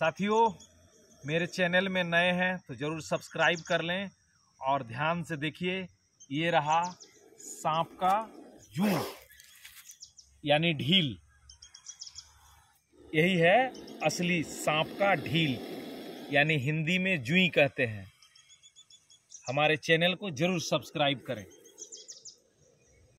साथियों मेरे चैनल में नए हैं तो ज़रूर सब्सक्राइब कर लें और ध्यान से देखिए ये रहा सांप का जू यानी ढील यही है असली सांप का ढील यानी हिंदी में जुई कहते हैं हमारे चैनल को ज़रूर सब्सक्राइब करें